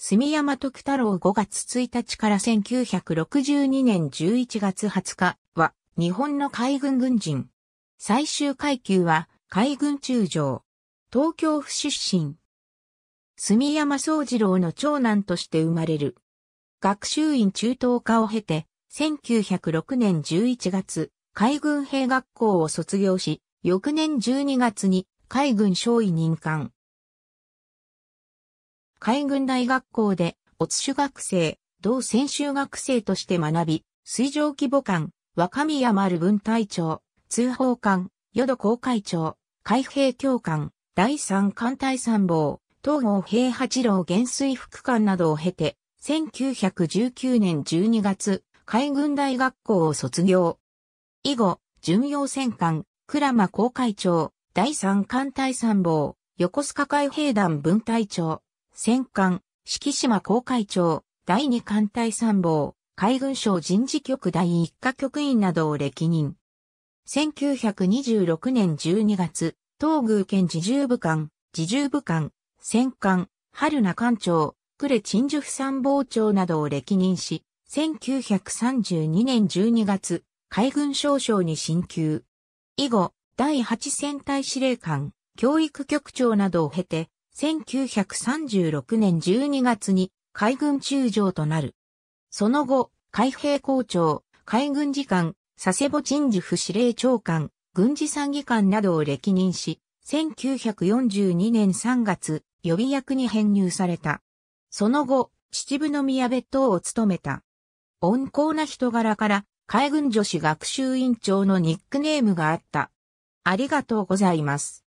住山徳太郎5月1日から1962年11月20日は日本の海軍軍人。最終階級は海軍中将。東京府出身。住山宗次郎の長男として生まれる。学習院中等科を経て、1906年11月、海軍兵学校を卒業し、翌年12月に海軍少尉任官。海軍大学校で、オツ主学生、同専修学生として学び、水上規模艦、若宮丸分隊長、通報艦、淀航海長、海兵教官、第三艦隊参謀、東郷平八郎元帥副官などを経て、1919年12月、海軍大学校を卒業。以後、巡洋戦艦、倉間航海長、第三艦隊参謀、横須賀海兵団分隊長、戦艦、四季島航海長、第二艦隊参謀、海軍省人事局第一課局員などを歴任。1926年12月、東宮県自重部艦、自重部艦、戦艦、春名艦長、呉陳樹府参謀長などを歴任し、1932年12月、海軍少将に進級。以後、第8戦隊司令官、教育局長などを経て、1936年12月に海軍中将となる。その後、海兵校長、海軍次官、佐世保鎮守府司令長官、軍事参議官などを歴任し、1942年3月、予備役に編入された。その後、秩父宮別当を務めた。温厚な人柄から、海軍女子学習委員長のニックネームがあった。ありがとうございます。